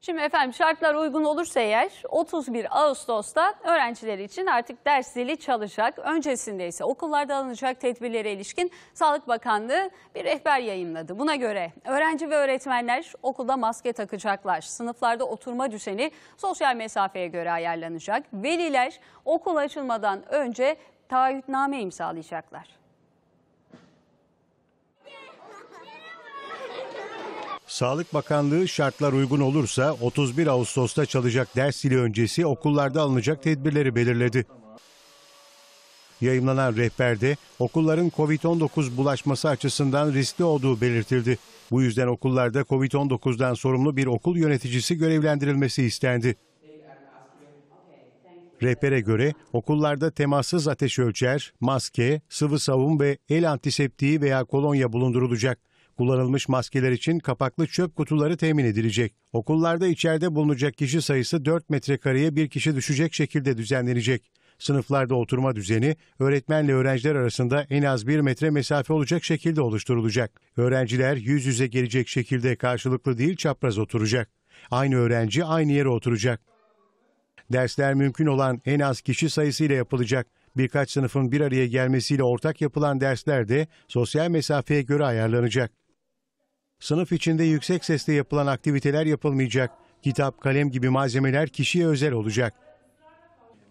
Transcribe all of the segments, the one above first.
Şimdi efendim şartlar uygun olursa eğer 31 Ağustos'ta öğrenciler için artık ders zili çalışacak. Öncesinde ise okullarda alınacak tedbirlere ilişkin Sağlık Bakanlığı bir rehber yayınladı. Buna göre öğrenci ve öğretmenler okulda maske takacaklar. Sınıflarda oturma düzeni sosyal mesafeye göre ayarlanacak. Veliler okul açılmadan önce taahhütname imzalayacaklar. Sağlık Bakanlığı şartlar uygun olursa 31 Ağustos'ta çalacak ders zili öncesi okullarda alınacak tedbirleri belirledi. Yayınlanan rehberde okulların COVID-19 bulaşması açısından riskli olduğu belirtildi. Bu yüzden okullarda COVID-19'dan sorumlu bir okul yöneticisi görevlendirilmesi istendi. Rehbere göre okullarda temassız ateş ölçer, maske, sıvı savun ve el antiseptiği veya kolonya bulundurulacak. Kullanılmış maskeler için kapaklı çöp kutuları temin edilecek. Okullarda içeride bulunacak kişi sayısı 4 metrekareye bir kişi düşecek şekilde düzenlenecek. Sınıflarda oturma düzeni öğretmenle öğrenciler arasında en az 1 metre mesafe olacak şekilde oluşturulacak. Öğrenciler yüz yüze gelecek şekilde karşılıklı değil çapraz oturacak. Aynı öğrenci aynı yere oturacak. Dersler mümkün olan en az kişi sayısıyla yapılacak. Birkaç sınıfın bir araya gelmesiyle ortak yapılan dersler de sosyal mesafeye göre ayarlanacak. Sınıf içinde yüksek sesle yapılan aktiviteler yapılmayacak. Kitap, kalem gibi malzemeler kişiye özel olacak.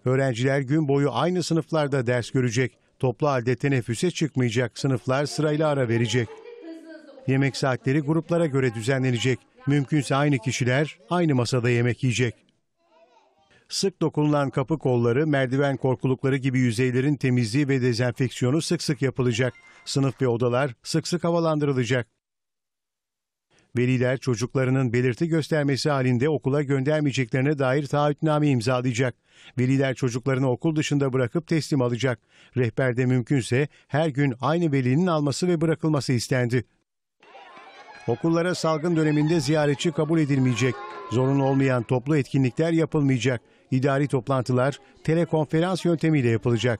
Öğrenciler gün boyu aynı sınıflarda ders görecek. Toplu halde teneffüse çıkmayacak. Sınıflar sırayla ara verecek. Yemek saatleri gruplara göre düzenlenecek. Mümkünse aynı kişiler aynı masada yemek yiyecek. Sık dokunulan kapı kolları, merdiven korkulukları gibi yüzeylerin temizliği ve dezenfeksiyonu sık sık yapılacak. Sınıf ve odalar sık sık havalandırılacak. Veliler çocuklarının belirti göstermesi halinde okula göndermeyeceklerine dair taahhütname imzalayacak. Veliler çocuklarını okul dışında bırakıp teslim alacak. Rehberde mümkünse her gün aynı velinin alması ve bırakılması istendi. Okullara salgın döneminde ziyaretçi kabul edilmeyecek. Zorun olmayan toplu etkinlikler yapılmayacak. İdari toplantılar telekonferans yöntemiyle yapılacak.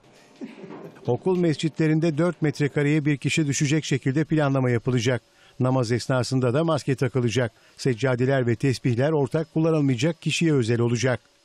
Okul mescitlerinde 4 metrekareye bir kişi düşecek şekilde planlama yapılacak. Namaz esnasında da maske takılacak. Seccadeler ve tesbihler ortak kullanılmayacak kişiye özel olacak.